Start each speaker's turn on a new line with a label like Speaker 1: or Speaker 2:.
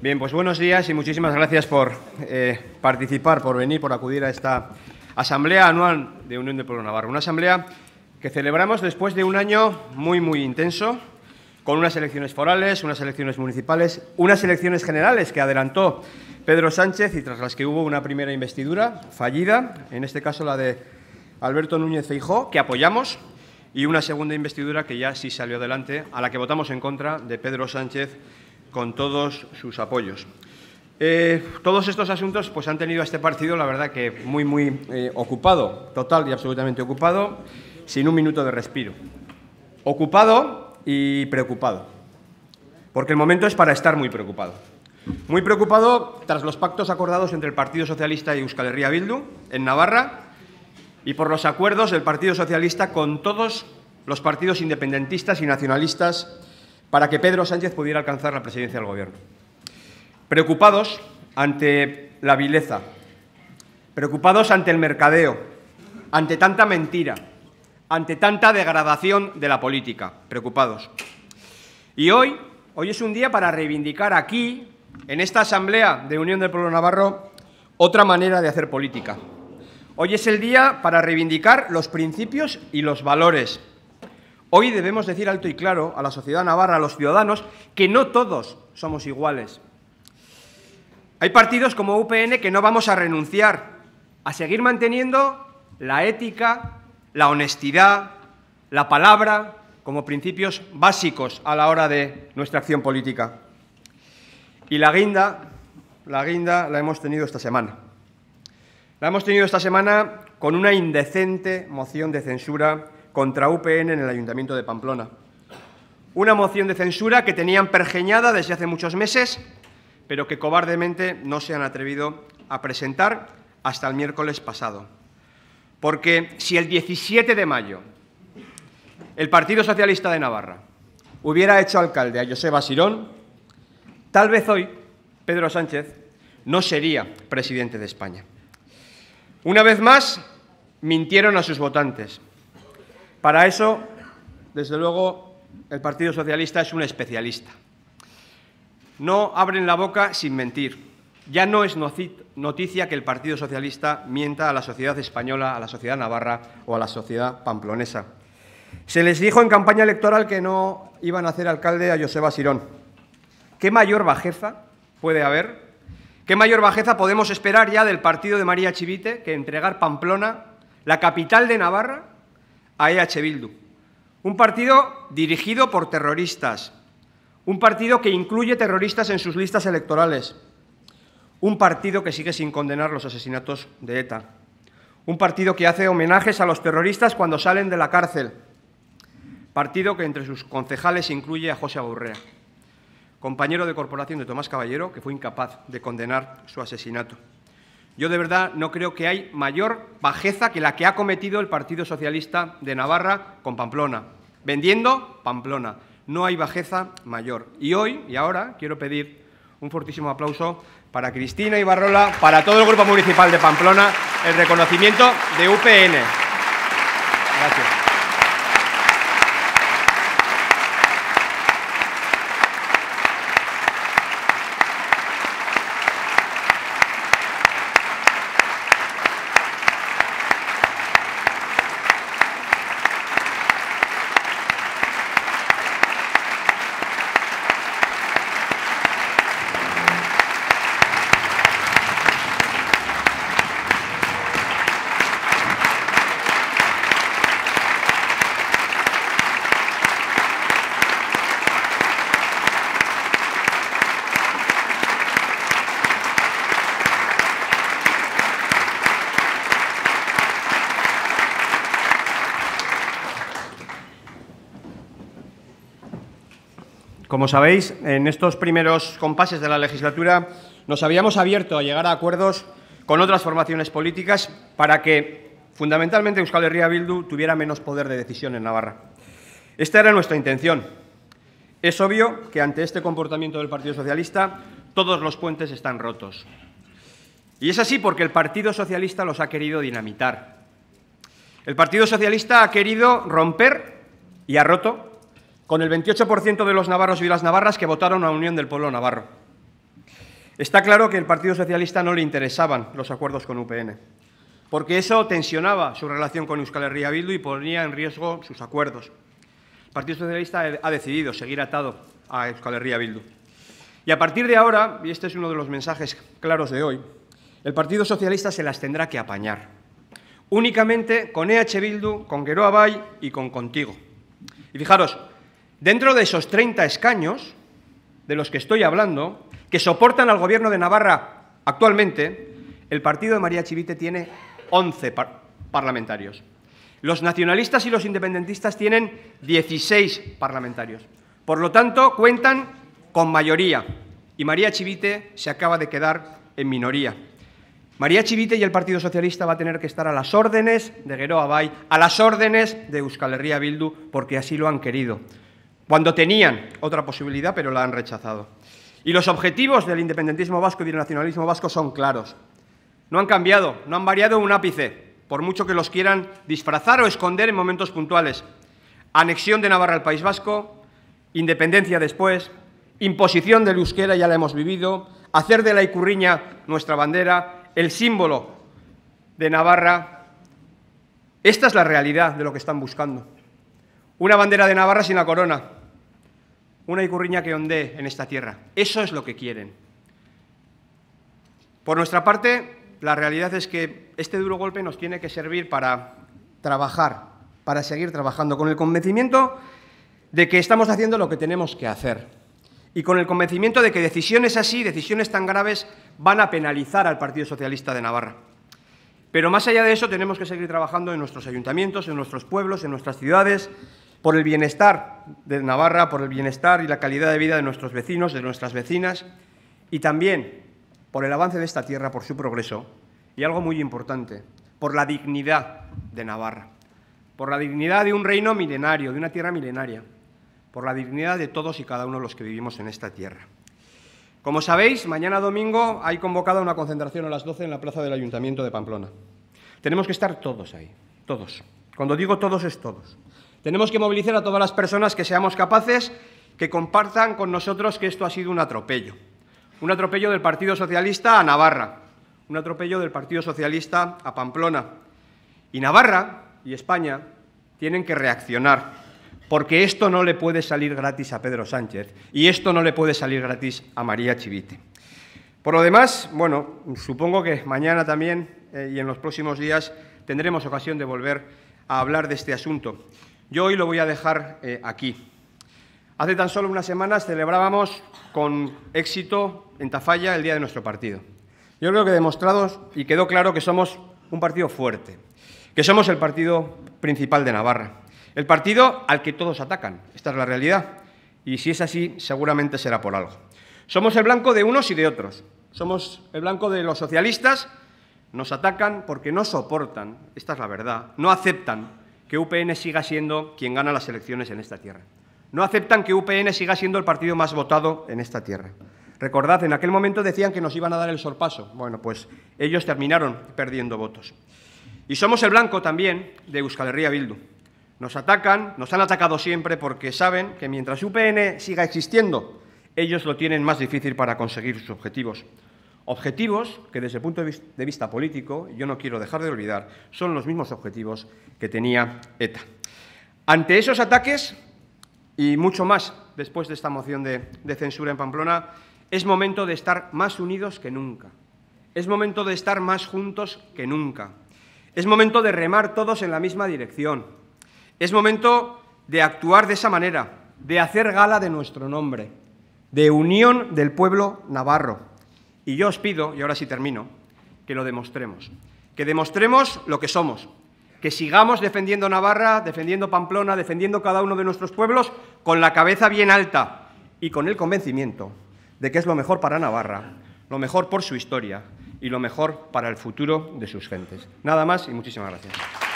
Speaker 1: Bien, pues buenos días y muchísimas gracias por eh, participar, por venir, por acudir a esta Asamblea Anual de Unión de Pueblo Navarro. Una asamblea que celebramos después de un año muy, muy intenso, con unas elecciones forales, unas elecciones municipales, unas elecciones generales que adelantó Pedro Sánchez y tras las que hubo una primera investidura fallida, en este caso la de Alberto Núñez Feijó, que apoyamos, y una segunda investidura que ya sí salió adelante, a la que votamos en contra de Pedro Sánchez con todos sus apoyos. Eh, todos estos asuntos pues, han tenido a este partido, la verdad, que muy, muy eh, ocupado, total y absolutamente ocupado, sin un minuto de respiro. Ocupado y preocupado, porque el momento es para estar muy preocupado. Muy preocupado tras los pactos acordados entre el Partido Socialista y Euskal Herria Bildu en Navarra y por los acuerdos del Partido Socialista con todos los partidos independentistas y nacionalistas para que Pedro Sánchez pudiera alcanzar la presidencia del Gobierno. Preocupados ante la vileza, preocupados ante el mercadeo, ante tanta mentira, ante tanta degradación de la política, preocupados. Y hoy, hoy es un día para reivindicar aquí, en esta Asamblea de Unión del Pueblo Navarro, otra manera de hacer política. Hoy es el día para reivindicar los principios y los valores Hoy debemos decir alto y claro a la sociedad navarra, a los ciudadanos, que no todos somos iguales. Hay partidos como UPN que no vamos a renunciar a seguir manteniendo la ética, la honestidad, la palabra como principios básicos a la hora de nuestra acción política. Y la guinda, la guinda la hemos tenido esta semana. La hemos tenido esta semana con una indecente moción de censura contra UPN en el Ayuntamiento de Pamplona. Una moción de censura que tenían pergeñada desde hace muchos meses, pero que cobardemente no se han atrevido a presentar hasta el miércoles pasado. Porque si el 17 de mayo el Partido Socialista de Navarra hubiera hecho alcalde a Joseba Sirón, tal vez hoy Pedro Sánchez no sería presidente de España. Una vez más, mintieron a sus votantes, para eso, desde luego, el Partido Socialista es un especialista. No abren la boca sin mentir. Ya no es noticia que el Partido Socialista mienta a la sociedad española, a la sociedad navarra o a la sociedad pamplonesa. Se les dijo en campaña electoral que no iban a hacer alcalde a Joseba Sirón. ¿Qué mayor bajeza puede haber? ¿Qué mayor bajeza podemos esperar ya del partido de María Chivite que entregar Pamplona, la capital de Navarra, a EH Bildu. Un partido dirigido por terroristas, un partido que incluye terroristas en sus listas electorales, un partido que sigue sin condenar los asesinatos de ETA, un partido que hace homenajes a los terroristas cuando salen de la cárcel, partido que entre sus concejales incluye a José Aburrea, compañero de corporación de Tomás Caballero, que fue incapaz de condenar su asesinato. Yo de verdad no creo que hay mayor bajeza que la que ha cometido el Partido Socialista de Navarra con Pamplona, vendiendo Pamplona. No hay bajeza mayor. Y hoy y ahora quiero pedir un fortísimo aplauso para Cristina Ibarrola, para todo el Grupo Municipal de Pamplona, el reconocimiento de UPN. Como sabéis, en estos primeros compases de la legislatura nos habíamos abierto a llegar a acuerdos con otras formaciones políticas para que, fundamentalmente, Euskal Herria Bildu tuviera menos poder de decisión en Navarra. Esta era nuestra intención. Es obvio que ante este comportamiento del Partido Socialista todos los puentes están rotos. Y es así porque el Partido Socialista los ha querido dinamitar. El Partido Socialista ha querido romper y ha roto con el 28% de los navarros y las navarras que votaron a Unión del Pueblo Navarro. Está claro que el Partido Socialista no le interesaban los acuerdos con UPN, porque eso tensionaba su relación con Euskal Herria Bildu y ponía en riesgo sus acuerdos. El Partido Socialista ha decidido seguir atado a Euskal Herria Bildu. Y a partir de ahora, y este es uno de los mensajes claros de hoy, el Partido Socialista se las tendrá que apañar. Únicamente con EH Bildu, con Geroa Bay y con Contigo. Y fijaros, Dentro de esos 30 escaños de los que estoy hablando, que soportan al gobierno de Navarra actualmente, el partido de María Chivite tiene 11 parlamentarios. Los nacionalistas y los independentistas tienen 16 parlamentarios. Por lo tanto, cuentan con mayoría y María Chivite se acaba de quedar en minoría. María Chivite y el Partido Socialista va a tener que estar a las órdenes de guerrero Abay, a las órdenes de Euskal Herria Bildu, porque así lo han querido cuando tenían otra posibilidad, pero la han rechazado. Y los objetivos del independentismo vasco y del nacionalismo vasco son claros. No han cambiado, no han variado un ápice, por mucho que los quieran disfrazar o esconder en momentos puntuales. Anexión de Navarra al País Vasco, independencia después, imposición del euskera, ya la hemos vivido, hacer de la Icurriña nuestra bandera, el símbolo de Navarra. Esta es la realidad de lo que están buscando. Una bandera de Navarra sin la corona, una icurriña que ondee en esta tierra. Eso es lo que quieren. Por nuestra parte, la realidad es que este duro golpe nos tiene que servir para trabajar, para seguir trabajando con el convencimiento de que estamos haciendo lo que tenemos que hacer y con el convencimiento de que decisiones así, decisiones tan graves, van a penalizar al Partido Socialista de Navarra. Pero más allá de eso, tenemos que seguir trabajando en nuestros ayuntamientos, en nuestros pueblos, en nuestras ciudades, por el bienestar de Navarra, por el bienestar y la calidad de vida de nuestros vecinos, de nuestras vecinas, y también por el avance de esta tierra, por su progreso, y algo muy importante, por la dignidad de Navarra, por la dignidad de un reino milenario, de una tierra milenaria, por la dignidad de todos y cada uno de los que vivimos en esta tierra. Como sabéis, mañana domingo hay convocada una concentración a las 12 en la plaza del Ayuntamiento de Pamplona. Tenemos que estar todos ahí, todos. Cuando digo todos es todos. Tenemos que movilizar a todas las personas que seamos capaces que compartan con nosotros que esto ha sido un atropello. Un atropello del Partido Socialista a Navarra, un atropello del Partido Socialista a Pamplona. Y Navarra y España tienen que reaccionar, porque esto no le puede salir gratis a Pedro Sánchez y esto no le puede salir gratis a María Chivite. Por lo demás, bueno, supongo que mañana también eh, y en los próximos días tendremos ocasión de volver a hablar de este asunto. Yo hoy lo voy a dejar eh, aquí. Hace tan solo unas semanas celebrábamos con éxito en Tafalla el día de nuestro partido. Yo creo que demostrados y quedó claro que somos un partido fuerte, que somos el partido principal de Navarra, el partido al que todos atacan. Esta es la realidad. Y si es así, seguramente será por algo. Somos el blanco de unos y de otros. Somos el blanco de los socialistas. Nos atacan porque no soportan, esta es la verdad, no aceptan que UPN siga siendo quien gana las elecciones en esta tierra. No aceptan que UPN siga siendo el partido más votado en esta tierra. Recordad, en aquel momento decían que nos iban a dar el sorpaso. Bueno, pues ellos terminaron perdiendo votos. Y somos el blanco también de Euskal Herria Bildu. Nos atacan, nos han atacado siempre porque saben que mientras UPN siga existiendo, ellos lo tienen más difícil para conseguir sus objetivos. Objetivos que desde el punto de vista político, yo no quiero dejar de olvidar, son los mismos objetivos que tenía ETA. Ante esos ataques, y mucho más después de esta moción de, de censura en Pamplona, es momento de estar más unidos que nunca. Es momento de estar más juntos que nunca. Es momento de remar todos en la misma dirección. Es momento de actuar de esa manera, de hacer gala de nuestro nombre, de unión del pueblo navarro. Y yo os pido, y ahora sí termino, que lo demostremos. Que demostremos lo que somos. Que sigamos defendiendo Navarra, defendiendo Pamplona, defendiendo cada uno de nuestros pueblos con la cabeza bien alta y con el convencimiento de que es lo mejor para Navarra, lo mejor por su historia y lo mejor para el futuro de sus gentes. Nada más y muchísimas gracias.